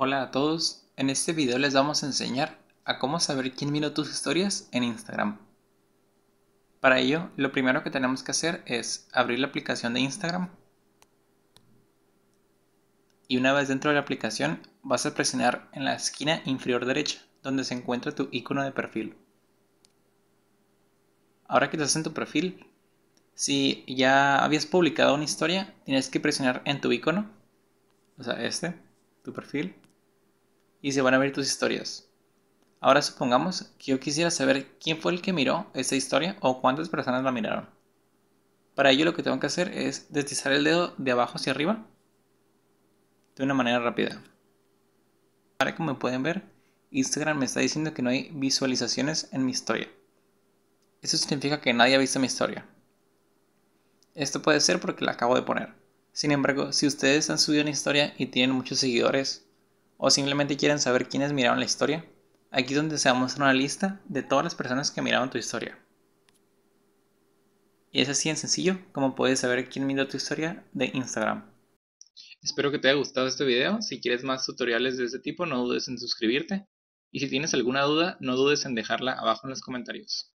Hola a todos, en este video les vamos a enseñar a cómo saber quién miró tus historias en Instagram. Para ello, lo primero que tenemos que hacer es abrir la aplicación de Instagram y una vez dentro de la aplicación vas a presionar en la esquina inferior derecha donde se encuentra tu icono de perfil. Ahora que estás en tu perfil, si ya habías publicado una historia, tienes que presionar en tu icono, o sea, este, tu perfil, y se van a ver tus historias. Ahora supongamos que yo quisiera saber quién fue el que miró esta historia o cuántas personas la miraron. Para ello lo que tengo que hacer es deslizar el dedo de abajo hacia arriba de una manera rápida. Ahora como pueden ver, Instagram me está diciendo que no hay visualizaciones en mi historia. Eso significa que nadie ha visto mi historia. Esto puede ser porque la acabo de poner. Sin embargo, si ustedes han subido una historia y tienen muchos seguidores, o simplemente quieren saber quiénes miraron la historia, aquí es donde se a mostrar una lista de todas las personas que miraron tu historia. Y es así en sencillo como puedes saber quién miró tu historia de Instagram. Espero que te haya gustado este video. Si quieres más tutoriales de este tipo, no dudes en suscribirte. Y si tienes alguna duda, no dudes en dejarla abajo en los comentarios.